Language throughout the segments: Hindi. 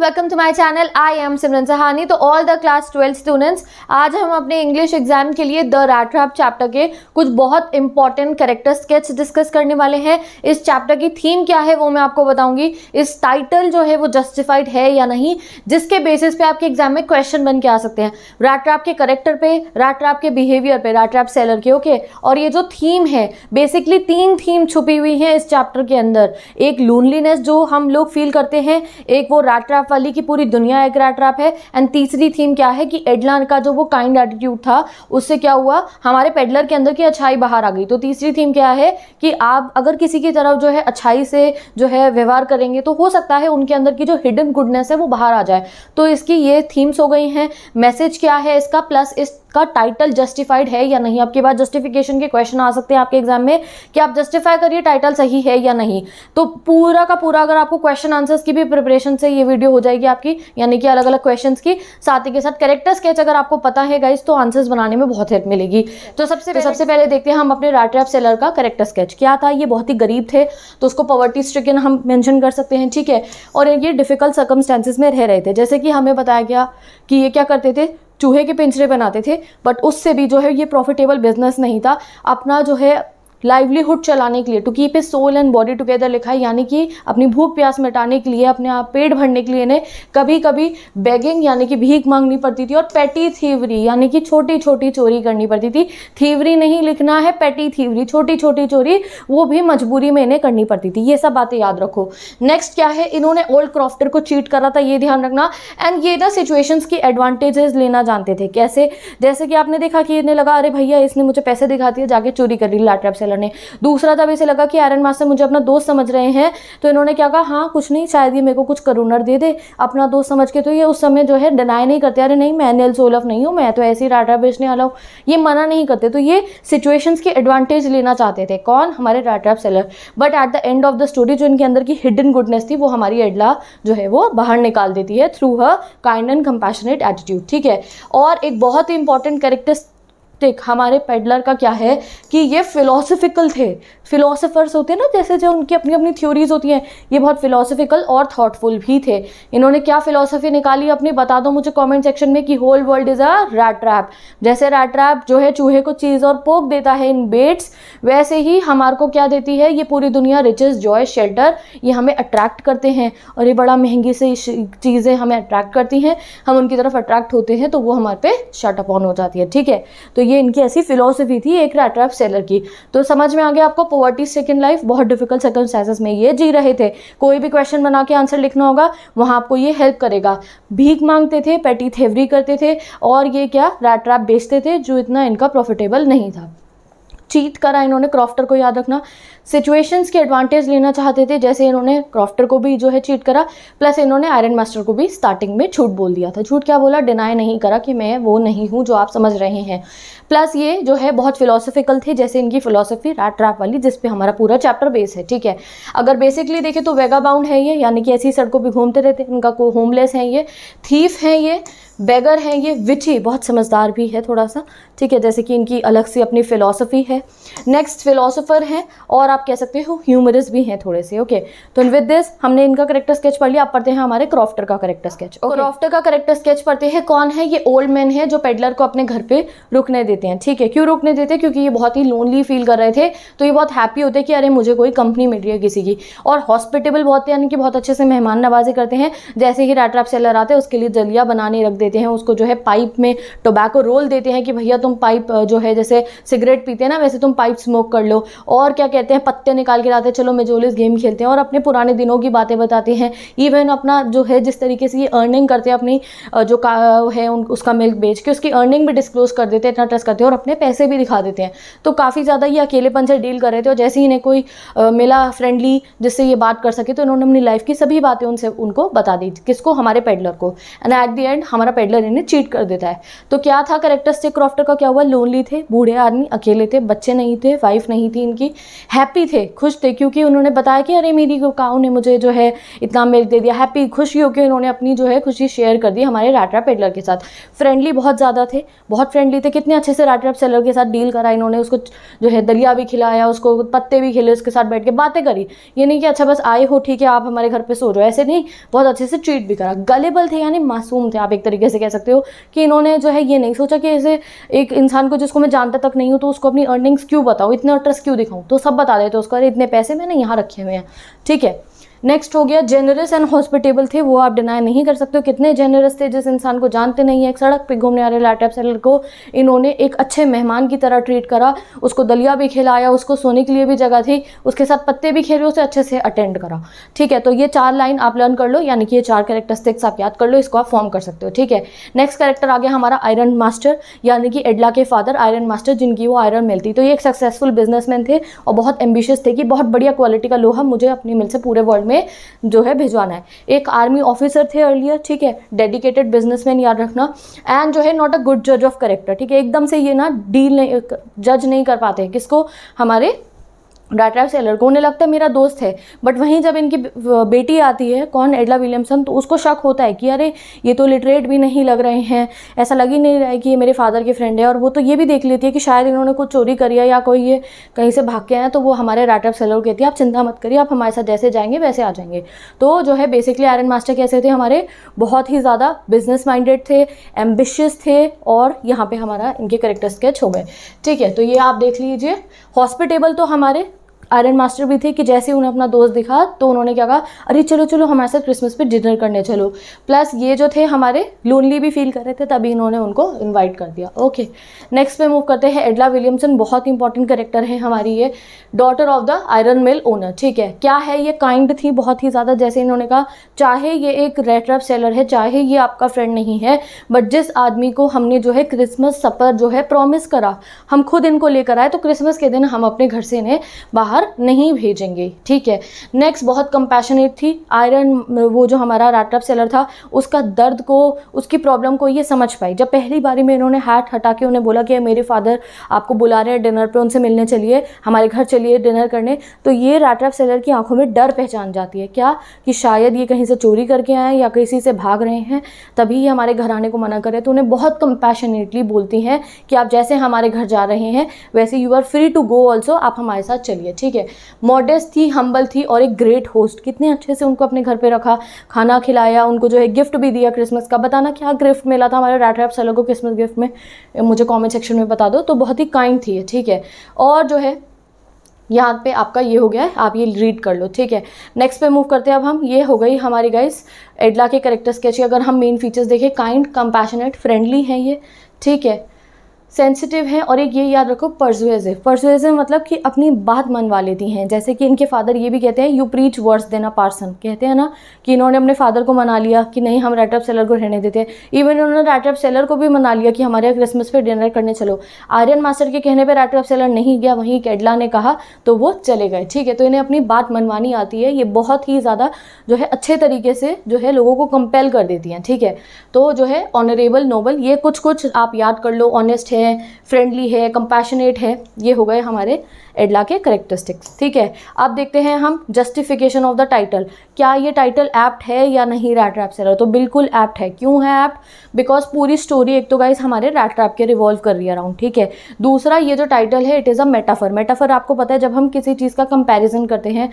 Welcome to my channel I am Simran Sahani तो all the class twelfth students आज हम अपने इंग्लिश एग्जाम के लिए द रैट चैप्टर के कुछ बहुत इंपॉर्टेंट करेक्टर स्केच डिस्कस करने वाले हैं इस चैप्टर की थीम क्या है वो मैं आपको बताऊंगी इस टाइटल जो है वो जस्टिफाइड है या नहीं जिसके बेसिस पे आपके एग्जाम में क्वेश्चन बन के आ सकते हैं रैट के करेक्टर पे रैट के बिहेवियर पे रैट सेलर के ओके okay? और ये जो थीम है बेसिकली तीन थीम छुपी हुई है इस चैप्टर के अंदर एक लोनलीनेस जो हम लोग फील करते हैं एक वो रैट वाली कि पूरी दुनिया एक रैट रैप है एंड तीसरी थीम क्या है कि एडलान का जो वो काइंड एटीट्यूड था उससे क्या हुआ हमारे पेडलर के अंदर की अच्छाई बाहर आ गई तो तीसरी थीम क्या है कि आप अगर किसी की तरफ जो है अच्छाई से जो है व्यवहार करेंगे तो हो सकता है उनके अंदर की जो हिडन गुडनेस है वो बाहर आ जाए तो इसकी ये थीम्स हो गई हैं मैसेज क्या है इसका प्लस इस का टाइटल जस्टिफाइड है या नहीं आपके बाद जस्टिफिकेशन के क्वेश्चन आ सकते हैं आपके एग्जाम में कि आप जस्टिफाई करिए टाइटल सही है या नहीं तो पूरा का पूरा अगर आपको क्वेश्चन आंसर्स की भी प्रिपरेशन से ये वीडियो हो जाएगी आपकी यानी कि अलग अलग क्वेश्चन की साथ ही के साथ करेक्टर स्केच अगर आपको पता है गाइज तो आंसर्स बनाने में बहुत हेल्प मिलेगी तो सबसे तो सबसे पहले देखते हैं हम अपने राट्रैप सेलर का करेक्टर स्केच क्या था ये बहुत ही गरीब थे तो उसको पॉवर्टी स्ट्रिकन हम मैंशन कर सकते हैं ठीक है और ये डिफिकल्ट सर्कमस्टेंसेज में रह रहे थे जैसे कि हमें बताया गया कि ये क्या करते थे चूहे के पिंजरे बनाते थे बट उससे भी जो है ये प्रॉफिटेबल बिजनेस नहीं था अपना जो है लाइवलीहुड चलाने के लिए to keep a soul and body together लिखा है यानी कि अपनी भूख प्यास मिटाने के लिए अपने आप पेट भरने के लिए इन्हें कभी कभी बेगिंग यानी कि भीख मांगनी पड़ती थी और पेटी थीवरी यानी कि छोटी छोटी चोरी करनी पड़ती थी थीवरी नहीं लिखना है पेटी थीवरी छोटी छोटी चोरी वो भी मजबूरी में इन्हें करनी पड़ती थी ये सब बातें याद रखो नेक्स्ट क्या है इन्होंने ओल्ड क्रॉफ्टर को चीट करा था ये ध्यान रखना एंड ये ना सिचुएशंस की एडवांटेजेस लेना जानते थे कैसे जैसे कि आपने देखा कि इन्हें लगा अरे भैया इसने मुझे पैसे दिखा दिए जाके चोरी कर ली लैपटॉप से सेलर ने दूसरा तब इसे लगा कि आयरन मास्टर मुझे अपना दोस्त समझ रहे हैं तो इन्होंने क्या कहा हाँ कुछ नहीं शायद ये मेरे को कुछ करूनर दे दे अपना दोस्त समझ के तो ये उस समय जो है डिनाई नहीं करते अरे नहीं मैं नेल सोलफ नहीं हूँ मैं तो ऐसे ही डाटा बेचने वाला हूँ ये मना नहीं करते तो ये सिचुएशंस की एडवांटेज लेना चाहते थे कौन हमारे data seller but at the end of the story जो इनके अंदर की हिडन गुडनेस थी वो हमारी एडला जो है वो बाहर निकाल देती है through her kind and compassionate attitude ठीक है और एक बहुत ही इंपॉर्टेंट करेक्टर स्टिक हमारे पेडलर का क्या है कि ये फिलोसफिकल थे फिलोसफर्स होते हैं ना जैसे जो उनकी अपनी अपनी थ्योरीज होती हैं ये बहुत फिलोसफिकल और थाटफुल भी थे इन्होंने क्या फिलोसफी निकाली अपनी बता दो मुझे कमेंट सेक्शन में कि whole world is a rat trap जैसे रैट ट्रैप जो है चूहे को चीज़ और पोक देता है इन बेट्स वैसे ही हमार को क्या देती है ये पूरी दुनिया रिचेज जॉय शेल्टर ये हमें अट्रैक्ट करते हैं और ये बड़ा महंगी से चीज़ें हमें अट्रैक्ट करती हैं हम उनकी तरफ अट्रैक्ट होते हैं तो वो हमारे पे शर्ट अपॉन हो जाती है ठीक है तो ये इनकी ऐसी फिलोसफी थी एक रैट रैप सेलर की तो समझ में आ गया आपको पोवर्टी सेकेंड लाइफ बहुत डिफिकल्ट सर्कमस्टांसेस में ये जी रहे थे कोई भी क्वेश्चन बना के आंसर लिखना होगा वहाँ आपको ये हेल्प करेगा भीख मांगते थे पेटी थेवरी करते थे और ये क्या रैट रैप बेचते थे जो इतना इनका प्रॉफिटेबल नहीं था चीट करा इन्होंने क्रॉफ्टर को याद रखना सिचुएशंस के एडवांटेज लेना चाहते थे जैसे इन्होंने क्रॉफ्टर को भी जो है चीट करा प्लस इन्होंने आयरन मास्टर को भी स्टार्टिंग में झूठ बोल दिया था झूठ क्या बोला डिनाई नहीं करा कि मैं वो नहीं हूँ जो आप समझ रहे हैं प्लस ये जो है बहुत फिलोसफिकल थे जैसे इनकी फिलोसफी रैट ट्रैप वाली जिसपे हमारा पूरा चैप्टर बेस है ठीक है अगर बेसिकली देखें तो वेगा बाउंड है ये यानी कि ऐसी सड़कों पर घूमते रहते हैं इनका को होमलेस है ये थीफ है ये बेगर हैं ये विठी बहुत समझदार भी है थोड़ा सा ठीक है जैसे कि इनकी अलग सी अपनी फिलोसफी है नेक्स्ट फिलोसोफर हैं और आप कह सकते हो ह्यूमरस भी हैं थोड़े से ओके तो विद दिस हमने इनका करेक्टर स्केच पढ़ लिया आप पढ़ते हैं हमारे क्रॉफ्टर का करेक्टर स्केच क्रॉफ्टर का करेक्टर स्केच पढ़ते हैं कौन है ये ओल्ड मैन है जो पेडलर को अपने घर पर रुकने देते हैं ठीक है क्यों रुकने देते हैं क्योंकि ये बहुत ही लोनली फील कर रहे थे तो ये बहुत हैप्पी होते कि अरे मुझे कोई कंपनी मिल रही है किसी की और हॉस्पिटेबल बहुत यानी कि बहुत अच्छे से मेहमान नवाजी करते हैं जैसे ही रैट्रैप सेलर आते हैं उसके लिए जलिया बनाने रख देते देते हैं उसको जो है पाइप में टोबैको रोल देते हैं कि भैया तुम पाइप जो है जैसे सिगरेट पीते हैं ना वैसे तुम पाइप स्मोक कर लो और क्या कहते हैं पत्ते निकाल के लाते चलो मेजोलिस गेम खेलते हैं और अपने पुराने दिनों की बातें बताते हैं इवन अपना जो है जिस तरीके से ये अर्निंग करते हैं अपनी जो का है उन उसका मिल्क बेच के उसकी अर्निंग भी डिस्क्लोज कर देते हैं इतना ट्रस्ट करते हैं और अपने पैसे भी दिखा देते हैं तो काफ़ी ज़्यादा ये अकेलेपन से डील कर रहे थे और जैसे ही इन्हें कोई मिला फ्रेंडली जिससे ये बात कर सके तो इन्होंने अपनी लाइफ की सभी बातें उनसे उनको बता दी किसको हमारे पेडलर को एंड एट दी एंड हमारा पेडलर इन्हें चीट कर देता है तो क्या था करेक्टर स्टिक क्रॉफ्टर का क्या हुआ लोनली थे बूढ़े आदमी अकेले थे बच्चे नहीं थे वाइफ नहीं थी इनकी हैप्पी थे खुश थे क्योंकि उन्होंने बताया कि अरे मेरी काउ ने मुझे जो है इतना मिल्क दे दिया हैप्पी खुशी होकर उन्होंने अपनी जो है खुशी शेयर कर दी हमारे राटरा पेडलर के साथ फ्रेंडली बहुत ज़्यादा थे बहुत फ्रेंडली थे कितने अच्छे से राटरा सेलर के साथ डील करा इन्होंने उसको जो है दलिया भी खिलाया उसको पत्ते भी खेले उसके साथ बैठ के बातें करी ये नहीं कि अच्छा बस आए हो ठीक है आप हमारे घर पर सो हो ऐसे नहीं बहुत अच्छे से ट्रीट भी करा गलेबल थे यानी मासूम थे आप एक तरीके से कह सकते हो कि इन्होंने जो है ये नहीं सोचा कि ऐसे एक इंसान को जिसको मैं जानता तक नहीं हूँ तो उसको अपनी अर्निंग्स क्यों बताऊँ इतने अट्रस्ट क्यों दिखाऊँ तो सब बता देते उसको अरे इतने पैसे मैंने यहाँ रखे हुए हैं ठीक है नेक्स्ट हो गया जेनरस एंड हॉस्पिटेबल थे वो आप डिनाई नहीं कर सकते हो कितने जेनरस थे जिस इंसान को जानते नहीं है एक सड़क पे घूमने आ रहे लाटैप सेलर को इन्होंने एक अच्छे मेहमान की तरह ट्रीट करा उसको दलिया भी खिलाया उसको सोने के लिए भी जगह थी उसके साथ पत्ते भी खेले उसे अच्छे से अटेंड करा ठीक है तो ये चार लाइन आप लर्न कर लो यानी कि ये चार कैरेक्टरिस्टिक्स आप याद कर लो इसको आप फॉर्म कर सकते हो ठीक है नेक्स्ट कैरेक्टर आ गया हमारा आयरन मास्टर यानी कि एडला के फादर आयरन मास्टर जिनकी वो आयरन मिलती तो ये एक सक्सेसफुल बिजनेसमैन थे और बहुत एम्बिशियस थे कि बहुत बढ़िया क्वालिटी का लोहा मुझे अपनी मिल से पूरे वर्ल्ड हमें जो है भिजवाना है एक आर्मी ऑफिसर थे अर्लियर ठीक है डेडिकेटेड बिजनेसमैन याद रखना एंड जो है नॉट अ गुड जज ऑफ करेक्टर ठीक है एकदम से ये ना डील नहीं जज नहीं कर पाते किसको हमारे डाटा सेलर को उन्हें लगता है मेरा दोस्त है बट वहीं जब इनकी बेटी आती है कौन एडला विलियमसन तो उसको शक होता है कि अरे ये तो लिटरेट भी नहीं लग रहे हैं ऐसा लग ही नहीं रहा है कि ये मेरे फादर के फ्रेंड है और वो तो ये भी देख लेती है कि शायद इन्होंने कुछ चोरी करी है या कोई ये कहीं से भाग के आए तो वो हमारे डाटा सेलर को कहती है आप चिंता मत करिए आप हमारे साथ जैसे जाएंगे वैसे आ जाएंगे तो जो है बेसिकली आयरन मास्टर कैसे थे हमारे बहुत ही ज़्यादा बिजनेस माइंडेड थे एम्बिशियस थे और यहाँ पर हमारा इनके करेक्टर स्केच हो गए ठीक है तो ये आप देख लीजिए हॉस्पिटेबल तो हमारे आयरन मास्टर भी थे कि जैसे उन्हें अपना दोस्त दिखा तो उन्होंने क्या कहा अरे चलो चलो हमारे साथ क्रिसमस पे डिनर करने चलो प्लस ये जो थे हमारे लोनली भी फील कर रहे थे तभी इन्होंने उनको इन्वाइट कर दिया ओके नेक्स्ट पे मूव करते हैं एडला विलियमसन बहुत इंपॉर्टेंट करेक्टर है हमारी ये daughter of the iron mill owner ठीक है क्या है ये काइंड थी बहुत ही ज़्यादा जैसे इन्होंने कहा चाहे ये एक रेड सेलर है चाहे ये आपका फ्रेंड नहीं है बट जिस आदमी को हमने जो है क्रिसमस सपर जो है प्रॉमिस करा हम खुद इनको लेकर आए तो क्रिसमस के दिन हम अपने घर से इन्हें बाहर बाहर नहीं भेजेंगे ठीक है नेक्स्ट बहुत कंपैशनेट थी आयरन वो जो हमारा राटअप सेलर था उसका दर्द को उसकी प्रॉब्लम को ये समझ पाई जब पहली बारी में इन्होंने हाथ हटा के उन्हें बोला कि मेरे फादर आपको बुला रहे हैं डिनर पर उनसे मिलने चलिए हमारे घर चलिए डिनर करने तो ये राटअप सेलर की आंखों में डर पहचान जाती है क्या कि शायद ये कहीं से चोरी करके आए या किसी से भाग रहे हैं तभी हमारे घर आने को मना करें तो उन्हें बहुत कंपैशनेटली बोलती हैं कि आप जैसे हमारे घर जा रहे हैं वैसे you are free to go also आप हमारे साथ चलिए ठीक ठीक है मॉडेस्ट थी हम्बल थी और एक ग्रेट होस्ट कितने अच्छे से उनको अपने घर पे रखा खाना खिलाया उनको जो है गिफ्ट भी दिया क्रिसमस का बताना क्या गिफ्ट मिला था हमारे रैट रैप सेलो को क्रिसमस गिफ्ट में मुझे कॉमेंट सेक्शन में बता दो तो बहुत ही काइंड थी ठीक है और जो है यहाँ पे आपका ये हो गया है आप ये रीड कर लो ठीक है नेक्स्ट पे मूव करते हैं अब हम ये हो गई हमारी गाइस एडला के करेक्टर स्केच अगर हम मेन फीचर्स देखें काइंड कंपैशनेट फ्रेंडली हैं ये ठीक है सेंसिटिव हैं और एक ये याद रखो परसुएजिव परसुएजिव मतलब कि अपनी बात मनवा लेती हैं जैसे कि इनके फादर ये भी कहते हैं you preach worse than a parson कहते हैं ना कि इन्होंने अपने फादर को मना लिया कि नहीं हम रेटअप सेलर को रहने देते इवन इन्होंने रेटअप सेलर को भी मना लिया कि हमारे यहाँ क्रिसमस पर डिनर करने चलो आर्यन मास्टर के कहने पर रेटअप सेलर नहीं गया वहीं केडला ने कहा तो वो चले गए ठीक है तो इन्हें अपनी बात मनवानी आती है ये बहुत ही ज़्यादा जो है अच्छे तरीके से जो है लोगों को कंपेल कर देती हैं ठीक है तो जो है ऑनरेबल नोबल ये कुछ कुछ आप याद कर लो ऑनेस्ट है हैं फ्रेंडली है कंपैशनेट है ये हो गए हमारे एडला के करेक्टरिस्टिक्स ठीक है अब देखते हैं हम जस्टिफिकेशन ऑफ द टाइटल क्या ये टाइटल एप्ट है या नहीं रैट रैप से तो बिल्कुल एप्ट है क्यों है एप्ट बिकॉज पूरी स्टोरी एक तो गाइज हमारे रैट रैप के रिवॉल्व कर रही है अराउंड ठीक है दूसरा ये जो टाइटल है it is a metaphor metaphor आपको पता है जब हम किसी चीज़ का कंपेरिजन करते हैं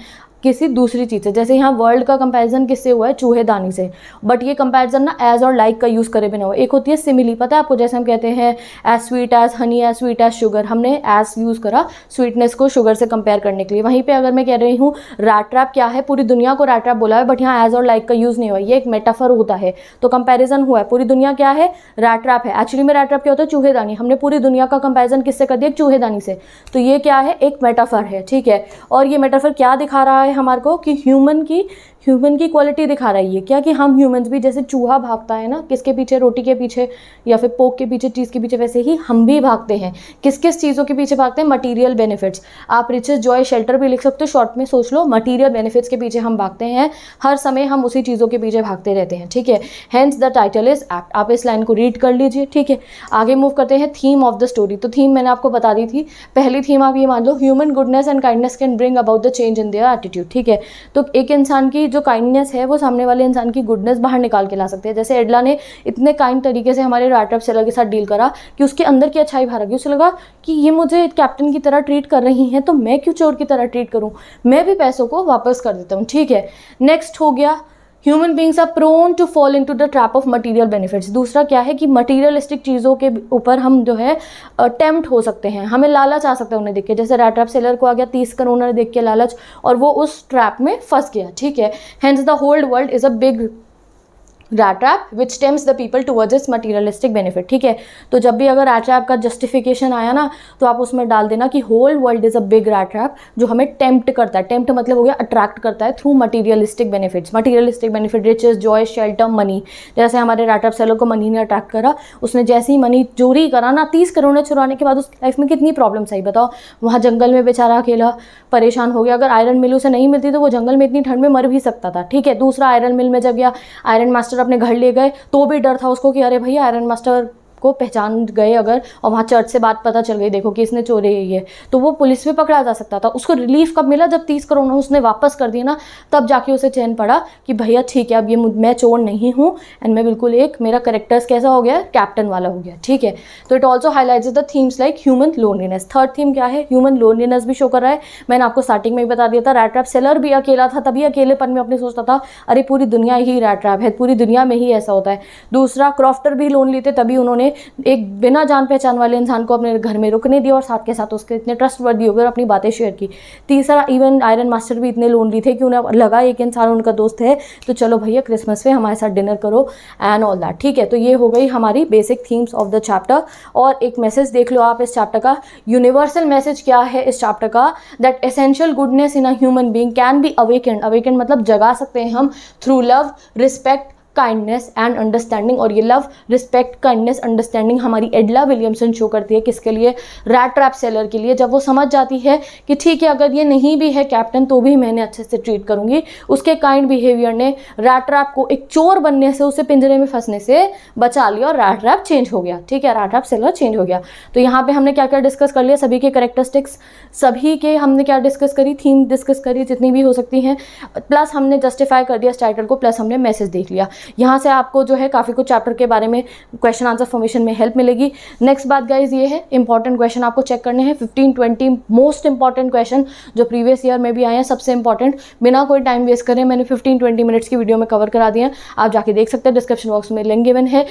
किसी दूसरी चीज़ से जैसे यहाँ वर्ल्ड का कंपैरिजन किससे हुआ है चूहेदानी से बट ये कंपैरिजन ना एज और लाइक का यूज़ करे बिना हुआ एक होती है सिमिली पता है आपको जैसे हम कहते हैं as sweet as honey as sweet as sugar हमने एज यूज़ करा स्वीटनेस को शुगर से कंपेयर करने के लिए वहीं पर अगर मैं कह रही हूँ रैट्रैप क्या है पूरी दुनिया को रैट्रैप बोला है बट यहाँ एज और लाइक का यूज़ नहीं हुआ ये एक मेटाफर होता है तो कंपेरिजन हुआ है पूरी दुनिया क्या है रैट्रैप है एक्चुअली में रैट्रैप क्या होता है चूहेदानी हमने पूरी दुनिया का कंपेरिजन किससे कर दिया चूहेदानी से तो ये क्या है एक मेटाफर है ठीक है और ये मेटाफर क्या दिखा रहा है हमारे को कि ह्यूमन की ह्यूमन की क्वालिटी दिखा रही है क्या कि हम ह्यूमंस भी जैसे चूहा भागता है ना किसके पीछे रोटी के पीछे या फिर पोक के पीछे चीज़ के पीछे वैसे ही हम भी भागते हैं किस किस चीज़ों के पीछे भागते हैं मटीरियल बेनिफिट्स आप रिचेज जॉय शेल्टर भी लिख सकते हो शॉर्ट में सोच लो मटीरियल बेनिफिट्स के पीछे हम भागते हैं हर समय हम उसी चीज़ों के पीछे भागते रहते हैं ठीक है hence the title is apt आप इस लाइन को रीड कर लीजिए ठीक है आगे मूव करते हैं थीम ऑफ द स्टोरी तो थीम मैंने आपको बता दी थी पहली थीम आप ये मान लो human goodness and kindness can bring about the change in their attitude attitude ठीक है तो एक इंसान की जो काइंडनेस है वो सामने वाले इंसान की गुडनेस बाहर निकाल के ला सकते हैं जैसे एडला ने इतने काइंड तरीके से हमारे राइटअप सेलर के साथ डील करा कि उसके अंदर की अच्छाई भारत उसे लगा कि ये मुझे कैप्टन की तरह ट्रीट कर रही हैं तो मैं क्यों चोर की तरह ट्रीट करूँ मैं भी पैसों को वापस कर देता हूँ ठीक है नेक्स्ट हो गया human beings are prone to fall into the trap of material benefits दूसरा क्या है कि मटीरियलिस्टिक चीज़ों के ऊपर हम जो है अटैम्प्ट हो सकते हैं हमें लालच आ सकता है उन्हें देख के जैसे रैट सेलर को आ गया तीस करोड़ देख के लालच और वो उस ट्रैप में फंस गया ठीक है hence the whole world is a big rat trap which tempts the people towards its materialistic benefit ठीक है तो जब भी अगर रैट रैप का जस्टिफिकेशन आया ना तो आप उसमें डाल देना कि whole world is a big rat trap जो हमें टेम्प्ट करता है टेम्प्ट मतलब हो गया अट्रैक्ट करता है through materialistic benefits materialistic benefit riches joy shelter money जैसे हमारे रैट रैप सेलर को मनी ने अट्रैक्ट करा उसने जैसे ही मनी चोरी करा ना तीस करोड़ चुराने के बाद उस लाइफ में कितनी प्रॉब्लम्स आई बताओ वहाँ जंगल में बेचारा अकेला परेशान हो गया अगर आयरन मिल उसे नहीं मिलती तो वो जंगल में इतनी ठंड में मर भी सकता था ठीक है दूसरा आयरन मिल में जब गया आयरन मास्टर मास्टर अपने घर ले गए तो भी डर था उसको कि अरे भैया आयरन मास्टर को पहचान गए अगर और वहाँ चर्च से बात पता चल गई देखो कि इसने चोरी की है तो वो पुलिस में पकड़ा जा सकता था उसको रिलीफ कब मिला जब तीस करोड़ उसने वापस कर दिया ना तब जाके उसे चैन पड़ा कि भैया ठीक है अब ये मैं चोर नहीं हूँ एंड मैं बिल्कुल एक मेरा करेक्टर्स कैसा हो गया कैप्टन वाला हो गया ठीक है तो it also highlight the themes like human loneliness third theme क्या है ह्यूमन लोनलीनेस भी शो कर रहा है मैंने आपको स्टार्टिंग में भी बता दिया था रैट रैप सेलर भी अकेला था तभी अकेलेपन में अपने सोचता था अरे पूरी दुनिया ही रैट रैप है पूरी दुनिया में ही ऐसा होता है दूसरा क्रॉफ्टर भी लोन लेते तभी उन्होंने एक बिना जान पहचान वाले इंसान को अपने घर में रुकने दिया और साथ के साथ उसके इतने ट्रस्ट वर्दी हो गए और अपनी बातें शेयर की तीसरा इवन आयरन मास्टर भी इतने लोनली थे कि उन्हें लगा एक इंसान उनका दोस्त है तो चलो भैया क्रिसमस पे हमारे साथ डिनर करो एंड ऑल दैट ठीक है तो ये हो गई हमारी basic themes of the chapter और एक मैसेज देख लो आप इस चैप्टर का यूनिवर्सल मैसेज क्या है इस चैप्टर का that essential goodness in a human being can be awakened awakened मतलब जगा सकते हैं हम through love respect kindness and understanding और ये लव रिस्पेक्ट काइंडनेस अंडरस्टैंडिंग हमारी एडला विलियमसन शो करती है किसके लिए रैट ट्रैप सेलर के लिए जब वो समझ जाती है कि ठीक है अगर ये नहीं भी है कैप्टन तो भी मैंने अच्छे से ट्रीट करूँगी उसके काइंड बिहेवियर ने रैट ट्रैप को एक चोर बनने से उसे पिंजरे में फंसने से बचा लिया और रैट ट्रैप चेंज हो गया ठीक है रैट ट्रैप सेलर चेंज हो गया तो यहाँ पर हमने क्या क्या डिस्कस कर लिया सभी के करेक्टरिस्टिक्स सभी के हमने क्या डिस्कस करी थीम डिस्कस करी जितनी भी हो सकती हैं प्लस हमने जस्टिफाई कर दिया स्टाइटल को प्लस हमने मैसेज देख लिया यहाँ से आपको जो है काफ़ी कुछ चैप्टर के बारे में क्वेश्चन आंसर फॉर्मेशन में हेल्प मिलेगी नेक्स्ट बात गाइज ये है इंपॉर्टेंट क्वेश्चन आपको चेक करने हैं fifteen twenty most important question जो प्रीवियस ईयर में भी आए हैं सबसे इंपॉर्टेंट बिना कोई टाइम वेस्ट करें मैंने फिफ्टीन ट्वेंटी मिनट्स की वीडियो में कवर करा दिया आप जाके देख सकते हैं डिस्क्रिप्शन बॉक्स में लिंक गिवन है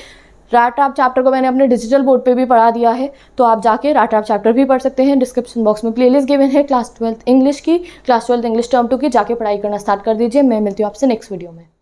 राट चैप्टर को मैंने अपने डिजिटल बोर्ड पे भी पढ़ा दिया है तो आप जाके राट चैप्टर भी पढ़ सकते हैं डिस्क्रिप्शन बॉक्स में प्लेलिस्ट गिवन है क्लास ट्वेल्थ इंग्लिश की class twelfth English term two की जाके पढ़ाई करना स्टार्ट कर दीजिए मैं मिलती हूँ आपसे नेक्स्ट वीडियो में